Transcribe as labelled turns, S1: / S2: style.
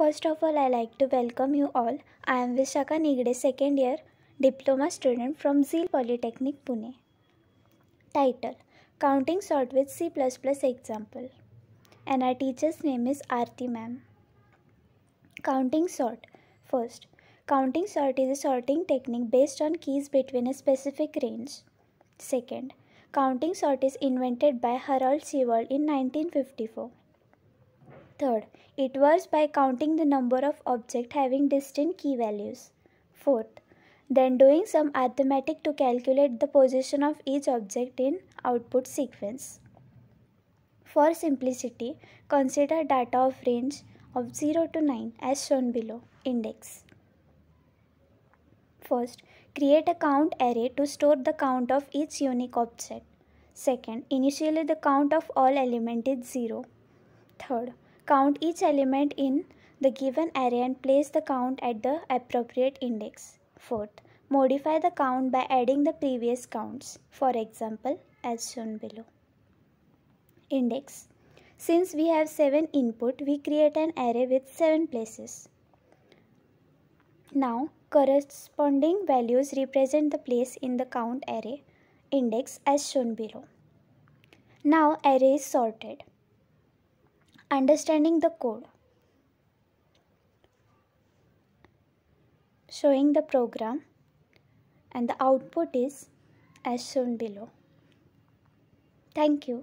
S1: First of all, I like to welcome you all. I am Vishaka Nigde, second year diploma student from Zeal Polytechnic, Pune. Title Counting Sort with C++ Example. And our teacher's name is Arti ma'am. Counting sort. First, counting sort is a sorting technique based on keys between a specific range. Second, counting sort is invented by Harold Seward in 1954 Third, it works by counting the number of objects having distinct key values. Fourth, then doing some arithmetic to calculate the position of each object in output sequence. For simplicity, consider data of range of 0 to 9 as shown below index. First, create a count array to store the count of each unique object. Second, initially the count of all element is 0. Third, Count each element in the given array and place the count at the appropriate index. Fourth, modify the count by adding the previous counts, for example, as shown below. Index Since we have 7 input, we create an array with 7 places. Now, corresponding values represent the place in the count array index as shown below. Now, array is sorted understanding the code showing the program and the output is as shown below thank you